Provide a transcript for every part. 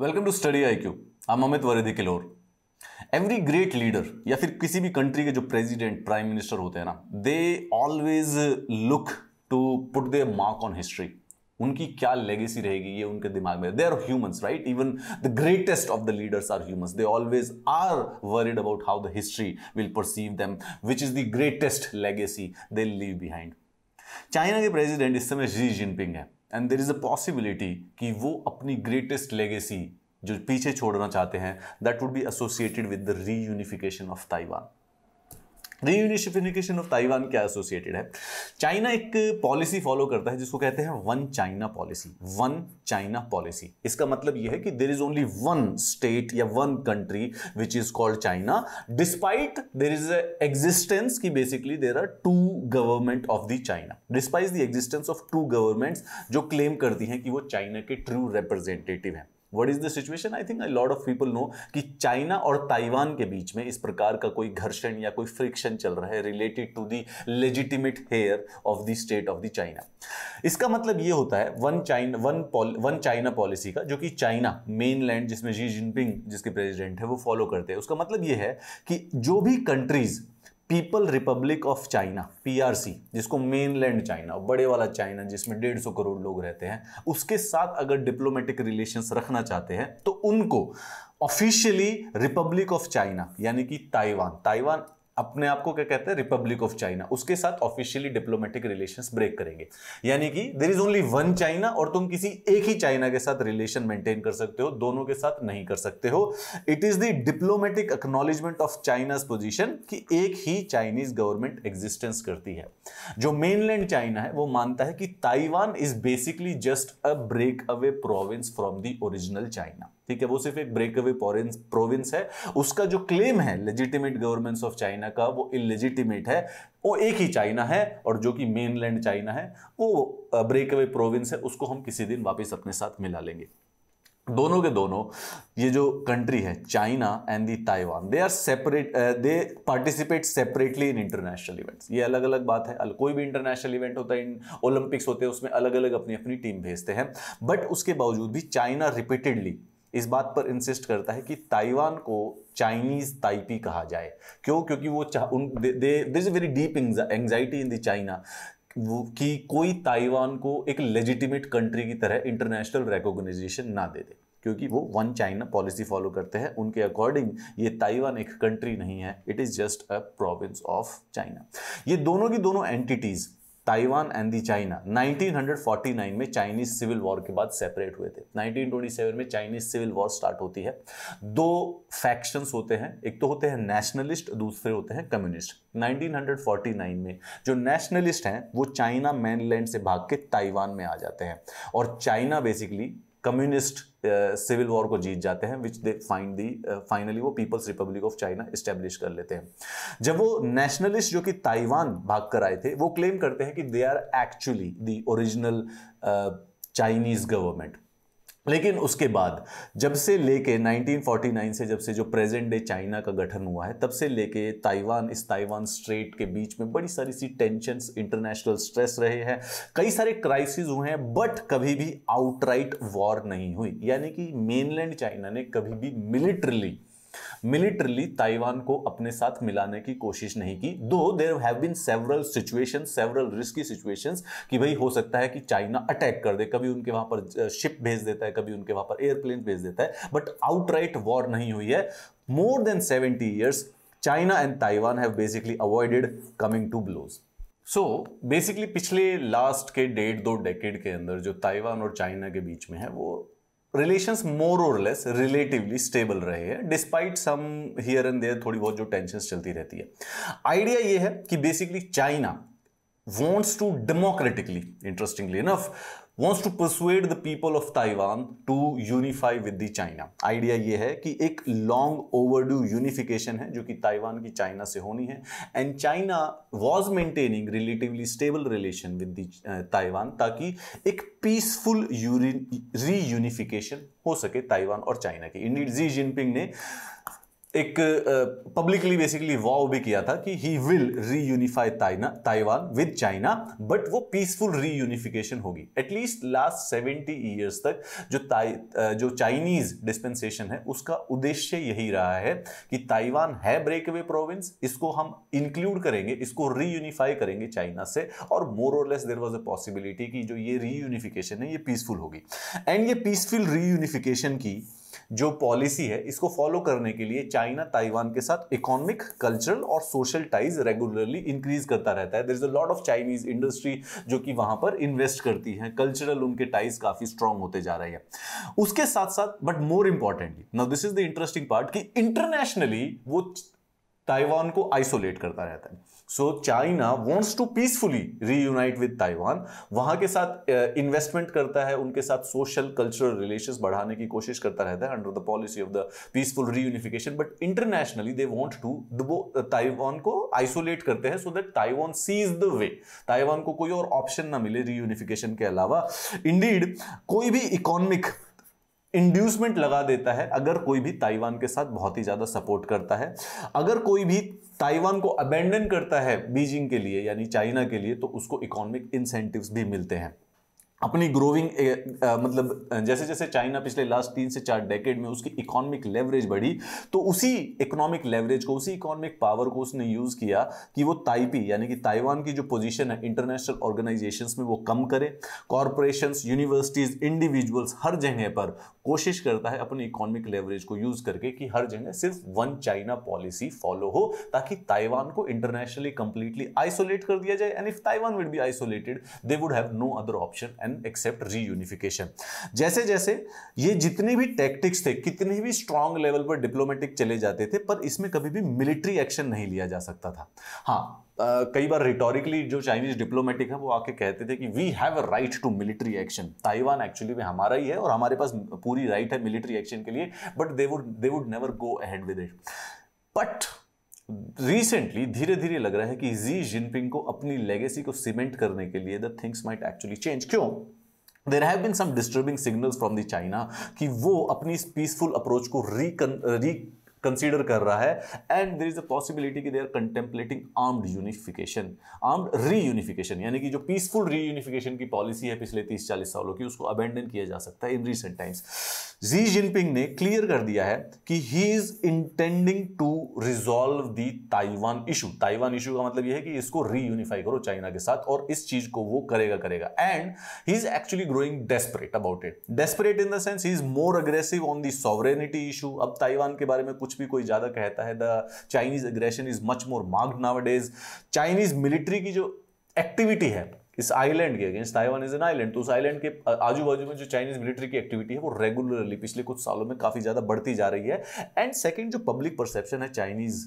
Welcome to study IQ क्यू हम अमित वरिदी किलोर एवरी ग्रेट लीडर या फिर किसी भी कंट्री के जो प्रेसिडेंट प्राइम मिनिस्टर होते हैं ना they always look to put they mark on history उनकी क्या लेगेसी रहेगी ये उनके दिमाग में they are humans right even the greatest of the leaders are humans they always are worried about how the history will perceive them which is the greatest legacy they leave behind China के president इस समय Xi Jinping है and there is a possibility कि वो अपनी greatest legacy जो पीछे छोड़ना चाहते हैं that would be associated with the unification of Taiwan reunification of Taiwan क्या एसोसिएटेड है चाइना एक पॉलिसी फॉलो करता है जिसको कहते हैं one China policy one China policy इसका मतलब यह है कि there is only one state या one country which is called China despite there is existence की basically there are two government of the China despite the existence of two governments जो claim करती हैं कि वो चाइना के true representative हैं what is the situation I think a lot of people know कि China और ताइवान के बीच में इस प्रकार का कोई घर्षण या कोई फ्रिक्शन चल रहा है related to the legitimate heir of the state of the China इसका मतलब ये होता है one China one one China policy का जो कि चाइना मेन लैंड जिसमें जी जिनपिंग जिसके प्रेजिडेंट है वो फॉलो करते हैं उसका मतलब ये है कि जो भी countries people republic of China PRC जिसको मेनलैंड चाइना बड़े वाला चाइना जिसमें डेढ़ सौ करोड़ लोग रहते हैं उसके साथ अगर डिप्लोमेटिक रिलेशंस रखना चाहते हैं तो उनको ऑफिशियली रिपब्लिक ऑफ चाइना यानी कि ताइवान ताइवान अपने आप को क्या कहते हैं रिपब्लिक ऑफ चाइना उसके साथ ऑफिशियली डिप्लोमेटिक रिलेशन ब्रेक करेंगे यानी कि there is only one China और तुम किसी एक ही चाइना के साथ रिलेशन मेंटेन कर सकते हो दोनों के साथ नहीं कर सकते हो it is the diplomatic acknowledgement of China's position कि एक ही चाइनीज गवर्नमेंट एग्जिस्टेंस करती है जो मेनलैंड चाइना है वो मानता है कि Taiwan is basically just a break away province from the original China ठीक है वो सिर्फ एक ब्रेक अवे प्रोविंस है उसका जो क्लेम है लेजिटिमेट गवर्नमेंट्स ऑफ चाइना का वो इलेजिटिमेट है वो एक ही चाइना है और जो कि मेनलैंड चाइना है वो ब्रेक अवे प्रोविंस है उसको हम किसी दिन वापस अपने साथ मिला लेंगे दोनों के दोनों ये जो कंट्री है China and the Taiwan they are separate they participate separately in international events ये अलग अलग बात है कोई भी इंटरनेशनल इवेंट होता है इन ओलंपिक्स होते हैं उसमें अलग अलग अपनी अपनी टीम भेजते हैं बट उसके बावजूद भी चाइना रिपीटेडली इस बात पर इंसिस्ट करता है कि ताइवान को चाइनीज ताइपी कहा जाए क्यों क्योंकि वो उन they this is very deep anxiety in the China कि कोई ताइवान को एक लेजिटिमेट कंट्री की तरह इंटरनेशनल रिकॉग्नाइजेशन ना दे दे क्योंकि वो वन चाइना पॉलिसी फॉलो करते हैं उनके अकॉर्डिंग ये ताइवान एक कंट्री नहीं है it is just a province of China ये दोनों की दोनों entities Taiwan and the China 1949 में चाइनीज सिविल वॉर के बाद सेपरेट हुए थे 1927 में चाइनीज सिविल वॉर स्टार्ट होती है दो फैक्शंस होते हैं एक तो होते हैं नेशनलिस्ट दूसरे होते हैं कम्युनिस्ट 1949 में जो नेशनलिस्ट हैं वो चाइना मैनलैंड से भाग के ताइवान में आ जाते हैं और China basically communist civil war को जीत जाते हैं which they find the finally वो people's republic of China establish कर लेते हैं जब वो नेशनलिस्ट जो कि ताइवान भाग कर आए थे वो क्लेम करते हैं कि they are actually the original Chinese government लेकिन उसके बाद जब से लेके 1949 से जब से जो प्रेजेंट डे चाइना का गठन हुआ है तब से लेके ताइवान इस ताइवान स्ट्रेट के बीच में बड़ी सारी सी टेंशन इंटरनेशनल स्ट्रेस रहे हैं कई सारे क्राइसिस हुए हैं बट कभी भी आउटराइट वॉर नहीं हुई यानी कि मेनलैंड चाइना ने कभी भी मिलिट्रली मिलिट्रली ताइवान को अपने साथ मिलाने की कोशिश नहीं की though there have been several situation several risky situation कि भाई हो सकता है कि चाइना अटैक कर दे कभी उनके वहां पर शिप भेज देता है कभी उनके वहां पर एयरप्लेन भेज देता है बट आउटराइट वॉर नहीं हुई है more than seventy years China and Taiwan have basically avoided coming to blows so basically पिछले लास्ट के डेढ़ दो डेकेड के अंदर जो ताइवान और चाइना के बीच में है वो relations more or less relatively stable रहे हैं despite some here and there थोड़ी बहुत जो टेंशन चलती रहती है आइडिया ये है कि basically China wants to democratically, interestingly enough, wants to persuade the people of Taiwan to unify with the China. Idea ये है कि एक long overdue unification है जो कि Taiwan की China से होनी है and China was maintaining relatively stable relation with the uh, Taiwan ताकि एक peaceful reunification हो सके Taiwan और China की. Indeed, Xi Jinping ने एक पब्लिकली बेसिकली वॉ भी किया था कि he will reunify Taiwan with China but वो पीसफुल रीयूनिफिकेशन होगी एटलीस्ट लास्ट सेवेंटी ईयर्स तक जो जो चाइनीज डिस्पेंसेशन है उसका उद्देश्य यही रहा है कि ताइवान है ब्रेकअवे प्रोविंस इसको हम इंक्लूड करेंगे इसको रीयूनिफाई करेंगे चाइना से और more or less there was a possibility कि जो ये रीयूनिफिकेशन है ये पीसफुल होगी एंड ये पीसफुल रीयूनिफिकेशन की जो पॉलिसी है इसको फॉलो करने के लिए चाइना ताइवान के साथ इकोनॉमिक कल्चरल और सोशल टाइज रेगुलरली इंक्रीज करता रहता है there is a lot of Chinese industry जो कि वहां पर इन्वेस्ट करती है कल्चरल उनके टाइज काफी स्ट्रांग होते जा रहे हैं उसके साथ साथ but more importantly now this is the interesting part कि इंटरनेशनली वो ताइवान को आइसोलेट करता रहता है so China wants to peacefully reunite with Taiwan वहां के साथ इन्वेस्टमेंट करता है उनके साथ सोशल कल्चरल रिलेशन बढ़ाने की कोशिश करता रहता है under the policy of the peaceful reunification but internationally they want to वो ताइवान को आइसोलेट करते हैं so that Taiwan sees the way Taiwan को कोई और ऑप्शन ना मिले रीयूनिफिकेशन के अलावा इंडीड कोई भी इकोनॉमिक इंड्यूसमेंट लगा देता है अगर कोई भी ताइवान के साथ बहुत ही ज़्यादा सपोर्ट करता है अगर कोई भी ताइवान को अबेंडन करता है बीजिंग के लिए यानी चाइना के लिए तो उसको इकोनॉमिक इंसेंटिव्स भी मिलते हैं अपनी ग्रोविंग मतलब जैसे जैसे चाइना पिछले लास्ट तीन से चार डेकेड में उसकी इकोनॉमिक लेवरेज बढ़ी तो उसी इकोनॉमिक लेवरेज को उसी इकोनॉमिक पावर को उसने यूज़ किया कि वो ताइपी यानी कि ताइवान की जो पोजीशन है इंटरनेशनल ऑर्गेनाइजेशंस में वो कम करे कॉरपोरेशन यूनिवर्सिटीज़ इंडिविजुअल्स हर जगह पर कोशिश करता है अपनी इकोनॉमिक लेवरेज को यूज़ करके कि हर जगह सिर्फ वन चाइना पॉलिसी फॉलो हो ताकि ताइवान को इंटरनेशनली कंप्लीटली आइसोलेट कर दिया जाए and if Taiwan would be isolated they would have no other option and accept reunification जैसे जैसे ये जितने भी टैक्टिक्स थे कितने भी स्ट्रांग लेवल पर डिप्लोमेटिक चले जाते थे पर इसमें कभी भी मिलिट्री एक्शन नहीं लिया जा सकता था हाँ Uh, कई बार रिटोरिकली जो चाइनीज डिप्लोमेटिक है वो आके कहते थे कि we have a right to military action Taiwan actually में हमारा ही है और हमारे पास पूरी राइट है मिलिट्री एक्शन के लिए but they would they would never go ahead with it but recently धीरे धीरे लग रहा है कि जी जिनपिंग को अपनी लेगेसी को सीमेंट करने के लिए the things might actually change क्यों there have been some disturbing signals from the China कि वो अपनी पीसफुल अप्रोच को रिकन री कंसीडर कर रहा है and there is a possibility कि they are contemplating armed unification armed reunification यानी कि जो पीसफुल रीयूनिफिकेशन की पॉलिसी है पिछले तीस चालीस सालों की उसको अबेंडन किया जा सकता है in recent times Xi Jinping ने क्लियर कर दिया है कि he is intending to resolve the Taiwan issue Taiwan issue का मतलब यह है कि इसको रीयूनिफाई करो चाइना के साथ और इस चीज को वो करेगा करेगा and he is actually growing desperate about it desperate in the sense he is more aggressive on the sovereignty issue अब ताइवान के बारे में कुछ कुछ भी कोई ज़्यादा कहता है the Chinese aggression is much more marked nowadays Chinese military की जो एक्टिविटी है इस आइलैंड के against Taiwan is an island तो उस आइलैंड के आजू बाजू में जो चाइनीज मिलिट्री की एक्टिविटी है वो रेगुलरली पिछले कुछ सालों में काफी ज्यादा बढ़ती जा रही है एंड सेकेंड जो पब्लिक परसेप्शन है चाइनीज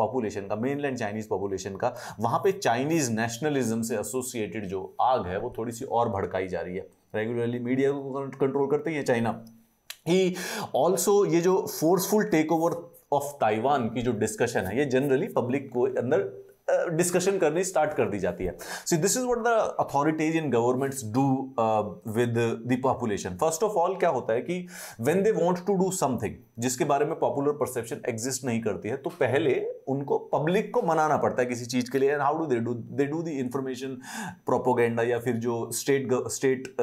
पॉपुलेशन का मेनलैंड चाइनीज पॉपुलेशन का वहां पे चाइनीज नेशनलिज्म से एसोसिएटेड जो आग है वो थोड़ी सी और भड़काई जा रही है रेगुलरली मीडिया को कंट्रोल करते हैं चाइना ही ऑल्सो ये जो forceful take over of Taiwan की जो डिस्कशन है ये जनरली पब्लिक को अंदर डिस्कशन करनी स्टार्ट कर दी जाती है so this is what the authorities in governments do with the population first of all क्या होता है कि when they want to do something जिसके बारे में पॉपुलर परसेप्शन एग्जिस्ट नहीं करती है तो पहले उनको पब्लिक को मनाना पड़ता है किसी चीज के लिए and how do they do they do the information propaganda या फिर जो स्टेट स्टेट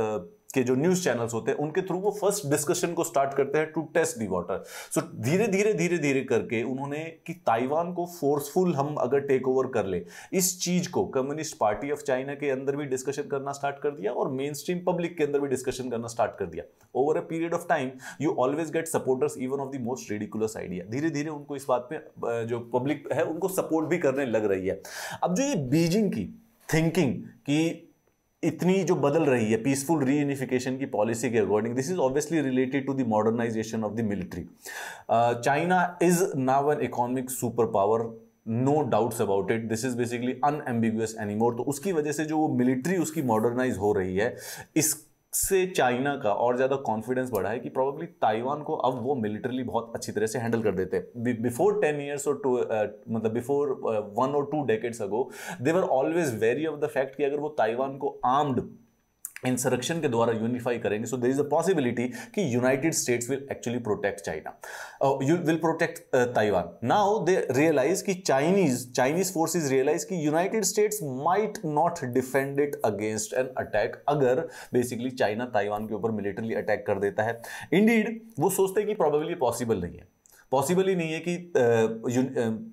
के जो न्यूज चैनल्स होते हैं उनके थ्रू वो फर्स्ट डिस्कशन को स्टार्ट करते हैं to test the water so धीरे धीरे धीरे धीरे करके उन्होंने कि ताइवान को फोर्सफुल हम अगर टेक ओवर कर ले इस चीज को कम्युनिस्ट पार्टी ऑफ चाइना के अंदर भी डिस्कशन करना स्टार्ट कर दिया और मेन स्ट्रीम पब्लिक के अंदर भी डिस्कशन करना स्टार्ट कर दिया over a period of time you always get supporters even of the most ridiculous idea धीरे धीरे उनको इस बात में जो पब्लिक है उनको सपोर्ट भी करने लग रही है अब जो ये बीजिंग की थिंकिंग की इतनी जो बदल रही है पीसफुल रीयूनिफिकेशन की पॉलिसी के according this is obviously related to the modernisation of the military China is now an economic super power no doubts about it this is basically unambiguous anymore तो उसकी वजह से जो वो मिलिट्री उसकी modernise हो रही है इस से चाइना का और ज़्यादा कॉन्फिडेंस बढ़ा है कि प्रॉबेबली ताइवान को अब वो मिलिट्रली बहुत अच्छी तरह से हैंडल कर देते हैं before ten years or two मतलब before one or two decades ago they were always very of the fact कि अगर वो ताइवान को आर्म्ड इंसरक्शन के द्वारा यूनिफाई करेंगे so there is a possibility कि United States will actually protect China you will protect Taiwan now they realise कि Chinese Chinese forces realise कि United States might not defend it against an attack अगर basically China Taiwan के ऊपर militarily attack कर देता है Indeed वो सोचते हैं कि प्रॉबेबली पॉसिबल नहीं है पॉसिबल ही नहीं है कि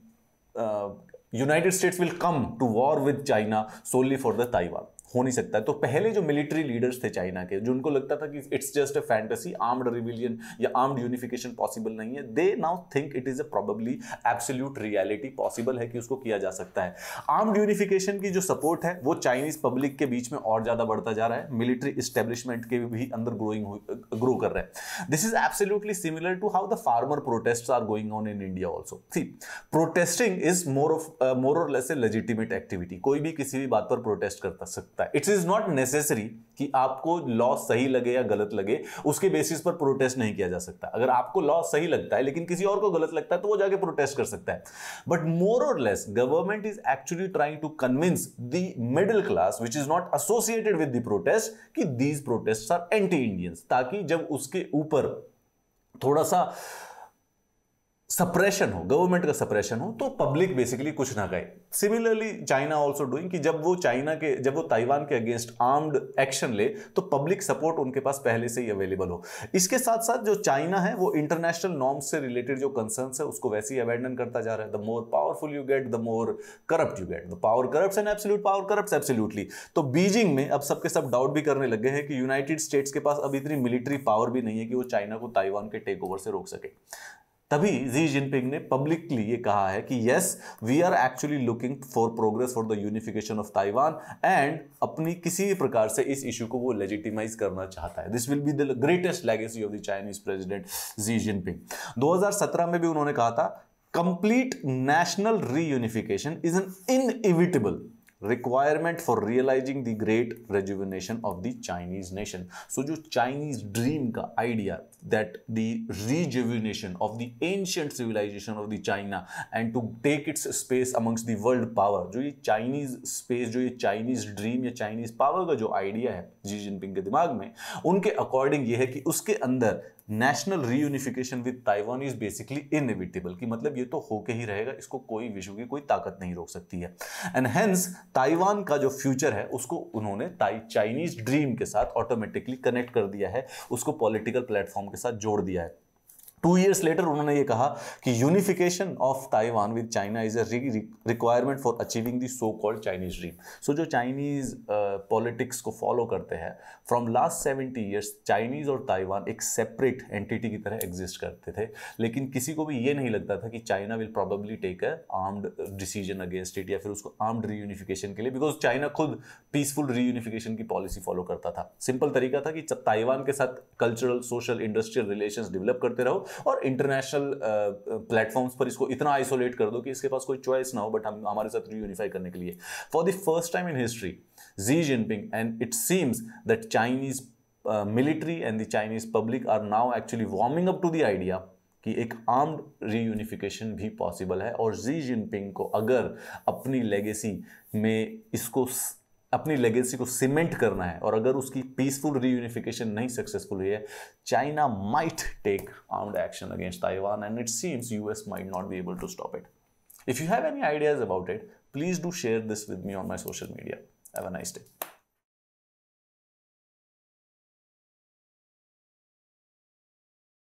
United States will come to war with China so only for the Taiwan हो नहीं सकता तो पहले जो मिलिट्री लीडर्स थे चाइना के जो उनको लगता था कि it's just a fantasy armed rebellion या आर्म्ड यूनिफिकेशन पॉसिबल नहीं है they now think it is a probably absolute reality possible है कि उसको किया जा सकता है आर्म्ड यूनिफिकेशन की जो सपोर्ट है वो चाइनीज पब्लिक के बीच में और ज़्यादा बढ़ता जा रहा है मिलिट्री स्टेब्लिशमेंट के भी अंदर ग्रोइंग ग्रो कर रहे हैं this is absolutely similar to how the farmer protest are going on in India also see protesting is more of more or less A legitimate activity कोई भी किसी भी बात पर प्रोटेस्ट कर सकता सकता है इट इज़ नॉट नेसेसरी कि आपको लॉ सही लगे या गलत लगे उसके बेसिस पर प्रोटेस्ट नहीं किया जा सकता अगर आपको लॉ सही लगता है लेकिन किसी और को गलत लगता है तो वो जाके प्रोटेस्ट कर सकता है but more or less government is actually trying to convince the middle class which is not associated with the protest कि these protest are anti Indians ताकि जब उसके ऊपर थोड़ा सा सप्रेशन हो गवर्नमेंट का सप्रेशन हो तो पब्लिक बेसिकली कुछ ना कहे सिमिलरली चाइना ऑल्सो डूइंग कि जब वो चाइना के जब वो ताइवान के अगेंस्ट आर्म्ड एक्शन ले तो पब्लिक सपोर्ट उनके पास पहले से ही अवेलेबल हो इसके साथ साथ जो चाइना है वो इंटरनेशनल नॉर्म्स से रिलेटेड जो कंसर्न है उसको वैसे ही अवेंडन करता जा रहा है the more powerful you get the more corrupt you get the power corrupt and absolute power corrupt absolutely तो बीजिंग में अब सबके सब डाउट भी करने लग गए हैं कि यूनाइटेड स्टेट्स के पास अब इतनी मिलिट्री पावर भी नहीं है कि वो चाइना को ताइवान के टेक ओवर से रोक सके तभी जी जिनपिंग ने पब्लिकली ये कहा है कि yes we are actually looking for progress for the unification of Taiwan and अपनी किसी भी प्रकार से इस इशू को वो लेजिटिमाइज करना चाहता है this will be the greatest legacy of the Chinese president Xi Jinping 2017 में भी उन्होंने कहा था complete national reunification is an inevitable requirement for realising the great rejuvenation of the Chinese nation so जो Chinese dream का idea that the rejuvenation of the ancient civilisation of the China and to take its space amongst the world power जो ये Chinese space जो ये Chinese dream या Chinese power का जो idea है जी जिनपिंग के दिमाग में उनके अकॉर्डिंग ये है कि उसके अंदर national reunification with Taiwan is basically inevitable कि मतलब ये तो होके ही रहेगा इसको कोई विश्व की कोई ताकत नहीं रोक सकती है एंड हेंस ताइवान का जो फ्यूचर है उसको उन्होंने चाइनीज ड्रीम के साथ ऑटोमेटिकली कनेक्ट कर दिया है उसको पॉलिटिकल प्लेटफॉर्म के साथ जोड़ दिया है टू ईयर्स लेटर उन्होंने ये कहा कि unification of Taiwan with China is a requirement for achieving the so called Chinese dream so जो चाइनीज पॉलिटिक्स uh, को फॉलो करते हैं from last seventy years Chinese और ताइवान एक सेपरेट एंटिटी की तरह एग्जिस्ट करते थे लेकिन किसी को भी ये नहीं लगता था कि China will probably take a armed decision against it या फिर उसको आर्म्ड रीयूनिफिकेशन के लिए बिकॉज चाइना खुद पीसफुल रीयूनिफिकेशन की पॉलिसी फॉलो करता था सिंपल तरीका था कि ताइवान के साथ cultural social industrial relation develop करते रहो और इंटरनेशनल प्लेटफॉर्म्स uh, uh, पर इसको इतना आइसोलेट कर दो कि इसके पास कोई चॉइस ना हो बट हम हमारे साथ रीयूनिफाई करने के लिए for the first time in history Xi Jinping and it seems that Chinese military and the Chinese public are now actually warming up to the idea कि एक आर्म्ड रीयूनिफिकेशन भी पॉसिबल है और जी जिनपिंग को अगर अपनी legacy में इसको अपनी लेगेसी को सीमेंट करना है और अगर उसकी पीसफुल रीयूनिफिकेशन नहीं सक्सेसफुल हुई है China might take armed action against Taiwan and it seems US might not be able to stop it if you have any ideas about it please do share this with me on my social media have a nice day